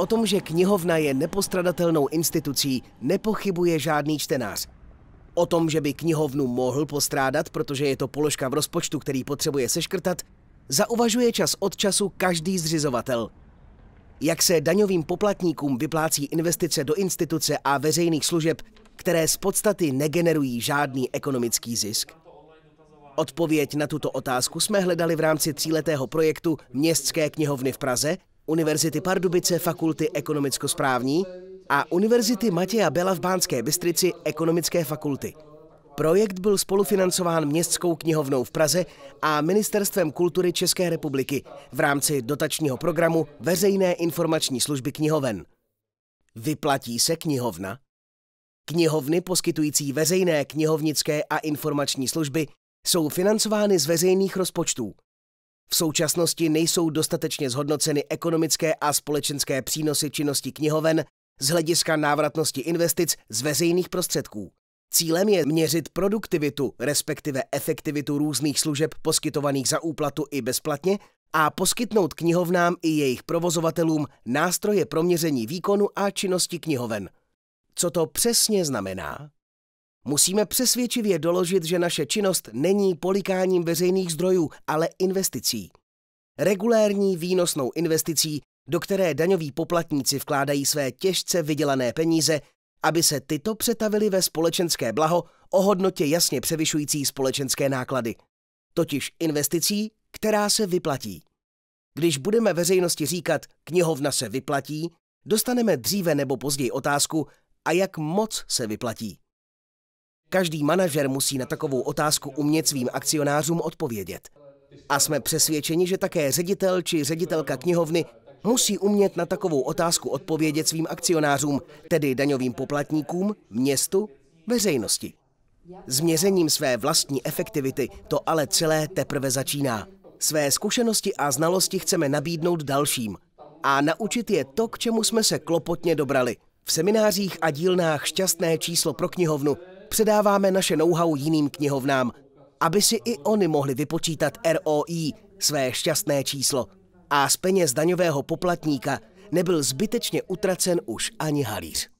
O tom, že knihovna je nepostradatelnou institucí, nepochybuje žádný čtenář. O tom, že by knihovnu mohl postrádat, protože je to položka v rozpočtu, který potřebuje seškrtat, zauvažuje čas od času každý zřizovatel. Jak se daňovým poplatníkům vyplácí investice do instituce a veřejných služeb, které z podstaty negenerují žádný ekonomický zisk? Odpověď na tuto otázku jsme hledali v rámci tříletého projektu Městské knihovny v Praze, Univerzity Pardubice fakulty ekonomicko-správní a Univerzity Matěja Bela v Bánské Bystrici ekonomické fakulty. Projekt byl spolufinancován Městskou knihovnou v Praze a Ministerstvem kultury České republiky v rámci dotačního programu Veřejné informační služby knihoven. Vyplatí se knihovna? Knihovny poskytující veřejné knihovnické a informační služby jsou financovány z veřejných rozpočtů – v současnosti nejsou dostatečně zhodnoceny ekonomické a společenské přínosy činnosti knihoven z hlediska návratnosti investic z veřejných prostředků. Cílem je měřit produktivitu, respektive efektivitu různých služeb poskytovaných za úplatu i bezplatně a poskytnout knihovnám i jejich provozovatelům nástroje pro měření výkonu a činnosti knihoven. Co to přesně znamená? Musíme přesvědčivě doložit, že naše činnost není polikáním veřejných zdrojů, ale investicí. Regulérní výnosnou investicí, do které daňoví poplatníci vkládají své těžce vydělané peníze, aby se tyto přetavily ve společenské blaho o hodnotě jasně převyšující společenské náklady. Totiž investicí, která se vyplatí. Když budeme veřejnosti říkat, knihovna se vyplatí, dostaneme dříve nebo později otázku, a jak moc se vyplatí. Každý manažer musí na takovou otázku umět svým akcionářům odpovědět. A jsme přesvědčeni, že také ředitel či ředitelka knihovny musí umět na takovou otázku odpovědět svým akcionářům, tedy daňovým poplatníkům, městu, veřejnosti. Změřením své vlastní efektivity to ale celé teprve začíná. Své zkušenosti a znalosti chceme nabídnout dalším a naučit je to, k čemu jsme se klopotně dobrali. V seminářích a dílnách Šťastné číslo pro knihovnu předáváme naše know-how jiným knihovnám, aby si i oni mohli vypočítat ROI, své šťastné číslo. A z peněz daňového poplatníka nebyl zbytečně utracen už ani halíř.